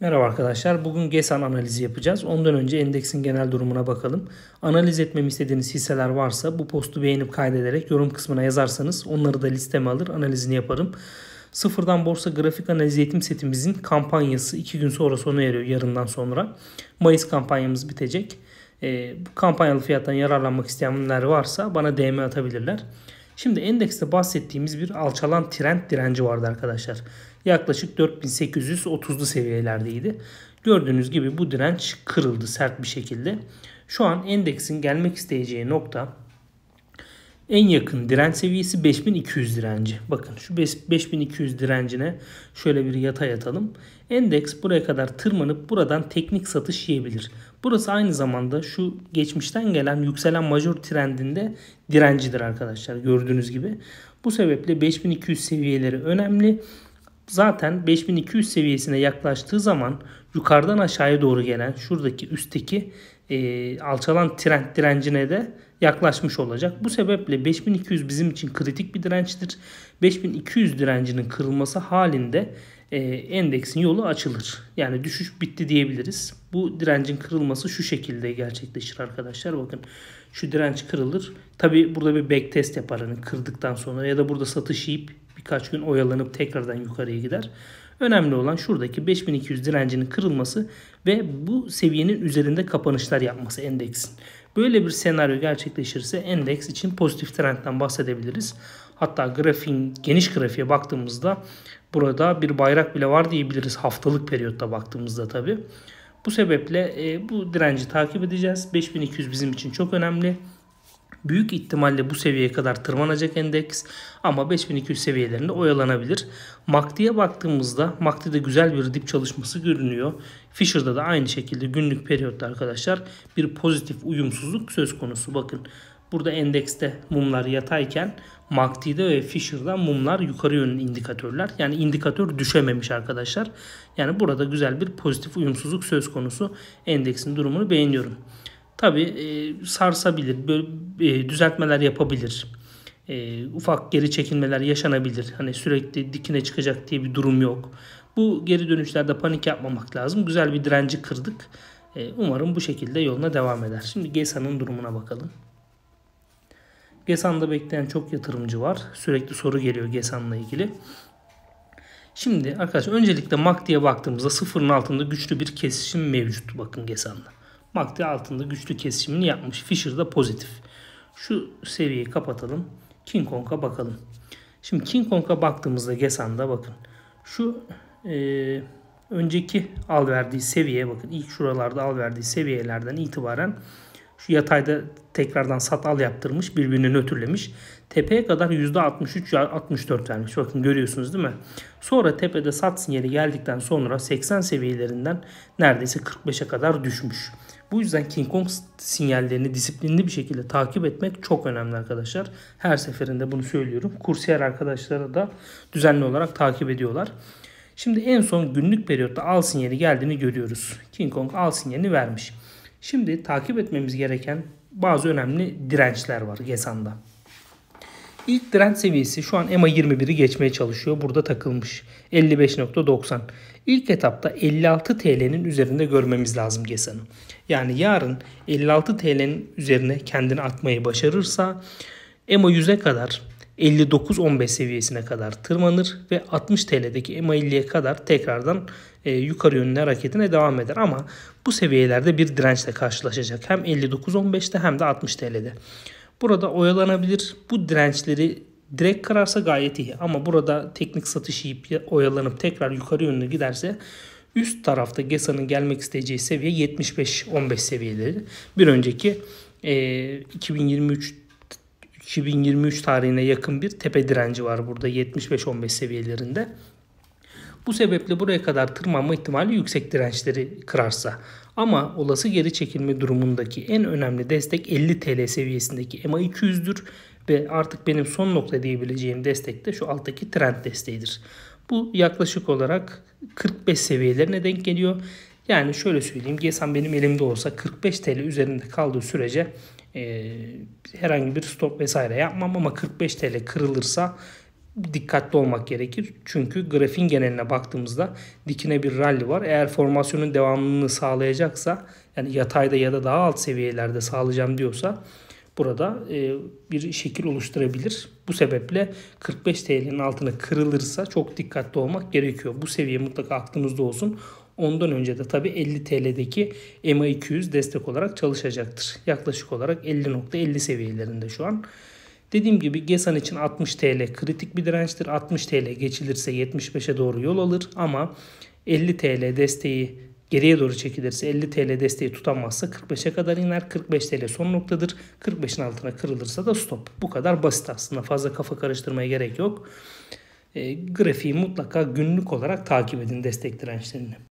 Merhaba arkadaşlar. Bugün GESAN analizi yapacağız. Ondan önce endeksin genel durumuna bakalım. Analiz etmemi istediğiniz hisseler varsa bu postu beğenip kaydederek yorum kısmına yazarsanız onları da listeme alır analizini yaparım. Sıfırdan Borsa Grafik Analiz Eğitim Setimizin kampanyası 2 gün sonra sona eriyor yarından sonra. Mayıs kampanyamız bitecek. E, bu kampanyalı fiyattan yararlanmak isteyenler varsa bana DM atabilirler. Şimdi endekste bahsettiğimiz bir alçalan trend direnci vardı arkadaşlar. Yaklaşık 4830'lu seviyelerdeydi. Gördüğünüz gibi bu direnç kırıldı sert bir şekilde. Şu an endeksin gelmek isteyeceği nokta en yakın direnç seviyesi 5200 direnci. Bakın şu 5200 direncine şöyle bir yatay atalım. Endeks buraya kadar tırmanıp buradan teknik satış yiyebilir. Burası aynı zamanda şu geçmişten gelen yükselen major trendinde direncidir arkadaşlar gördüğünüz gibi. Bu sebeple 5200 seviyeleri önemli. Zaten 5200 seviyesine yaklaştığı zaman yukarıdan aşağıya doğru gelen şuradaki üstteki e, alçalan trend direncine de yaklaşmış olacak. Bu sebeple 5200 bizim için kritik bir dirençtir. 5200 direncinin kırılması halinde e, endeksin yolu açılır. Yani düşüş bitti diyebiliriz. Bu direncin kırılması şu şekilde gerçekleşir arkadaşlar. Bakın şu direnç kırılır. Tabi burada bir backtest yapar hani kırdıktan sonra ya da burada satış yiyip birkaç gün oyalanıp tekrardan yukarıya gider. Önemli olan şuradaki 5200 direncinin kırılması ve bu seviyenin üzerinde kapanışlar yapması endeksin. Böyle bir senaryo gerçekleşirse endeks için pozitif trendten bahsedebiliriz. Hatta grafiğin geniş grafiğe baktığımızda burada bir bayrak bile var diyebiliriz haftalık periyotta baktığımızda tabi. Bu sebeple e, bu direnci takip edeceğiz. 5200 bizim için çok önemli. Büyük ihtimalle bu seviyeye kadar tırmanacak endeks ama 5200 seviyelerinde oyalanabilir. MACD'ye baktığımızda MACD'de güzel bir dip çalışması görünüyor. Fisher'da da aynı şekilde günlük periyotta arkadaşlar bir pozitif uyumsuzluk söz konusu. Bakın Burada endekste mumlar yatayken MACD'de ve Fisher'da mumlar yukarı yönlü indikatörler. Yani indikatör düşememiş arkadaşlar. Yani burada güzel bir pozitif uyumsuzluk söz konusu. Endeksin durumunu beğeniyorum. Tabi e, sarsabilir. Böyle e, düzeltmeler yapabilir. Ee, ufak geri çekilmeler yaşanabilir. Hani sürekli dikine çıkacak diye bir durum yok. Bu geri dönüşlerde panik yapmamak lazım. Güzel bir direnci kırdık. Ee, umarım bu şekilde yoluna devam eder. Şimdi GESA'nın durumuna bakalım. GESAN'da bekleyen çok yatırımcı var. Sürekli soru geliyor GESAN'la ilgili. Şimdi arkadaşlar öncelikle MACD'ye baktığımızda sıfırın altında güçlü bir kesişim mevcut. Bakın GESAN'da. MACD altında güçlü kesişimini yapmış. Fisher da pozitif. Şu seviyeyi kapatalım. King Kong'a bakalım. Şimdi King Kong'a baktığımızda Gesan'da bakın. Şu e, önceki al verdiği seviye, bakın. ilk şuralarda al verdiği seviyelerden itibaren şu yatayda tekrardan sat al yaptırmış. Birbirini nötrlemiş. Tepeye kadar %63-64 vermiş. Bakın görüyorsunuz değil mi? Sonra tepede sat sinyali geldikten sonra 80 seviyelerinden neredeyse 45'e kadar düşmüş. Bu yüzden King Kong sinyallerini disiplinli bir şekilde takip etmek çok önemli arkadaşlar. Her seferinde bunu söylüyorum. Kursiyer arkadaşları da düzenli olarak takip ediyorlar. Şimdi en son günlük periyotta al sinyali geldiğini görüyoruz. King Kong al sinyalini vermiş. Şimdi takip etmemiz gereken bazı önemli dirençler var GESAN'da. İlk direnç seviyesi şu an EMA 21'i geçmeye çalışıyor. Burada takılmış. 55.90. İlk etapta 56 TL'nin üzerinde görmemiz lazım GESA'nı. Yani yarın 56 TL'nin üzerine kendini atmayı başarırsa EMA 100'e kadar 59-15 seviyesine kadar tırmanır ve 60 TL'deki EMA 50'ye kadar tekrardan e, yukarı yönlü hareketine devam eder. Ama bu seviyelerde bir dirençle karşılaşacak. Hem 59-15'te hem de 60 TL'de. Burada oyalanabilir. Bu dirençleri direkt kırarsa gayet iyi. Ama burada teknik satış yiyip oyalanıp tekrar yukarı yönlü giderse üst tarafta GESA'nın gelmek isteyeceği seviye 75-15 seviyeleri. Bir önceki e, 2023 2023 tarihine yakın bir tepe direnci var burada 75-15 seviyelerinde. Bu sebeple buraya kadar tırmanma ihtimali yüksek dirençleri kırarsa. Ama olası geri çekilme durumundaki en önemli destek 50 TL seviyesindeki EMA 200'dür ve artık benim son nokta diyebileceğim destek de şu alttaki trend desteğidir. Bu yaklaşık olarak 45 seviyelerine denk geliyor. Yani şöyle söyleyeyim GSM benim elimde olsa 45 TL üzerinde kaldığı sürece e, herhangi bir stop vesaire yapmam ama 45 TL kırılırsa dikkatli olmak gerekir. Çünkü grafiğin geneline baktığımızda dikine bir rally var. Eğer formasyonun devamını sağlayacaksa yani yatayda ya da daha alt seviyelerde sağlayacağım diyorsa burada e, bir şekil oluşturabilir. Bu sebeple 45 TL'nin altına kırılırsa çok dikkatli olmak gerekiyor. Bu seviye mutlaka aklımızda olsun. Ondan önce de tabi 50 TL'deki MA 200 destek olarak çalışacaktır. Yaklaşık olarak 50.50 seviyelerinde şu an. Dediğim gibi GESAN için 60 TL kritik bir dirençtir. 60 TL geçilirse 75'e doğru yol alır ama 50 TL desteği geriye doğru çekilirse 50 TL desteği tutamazsa 45'e kadar iner. 45 TL son noktadır. 45'in altına kırılırsa da stop. Bu kadar basit aslında. Fazla kafa karıştırmaya gerek yok. E, grafiği mutlaka günlük olarak takip edin destek dirençlerini.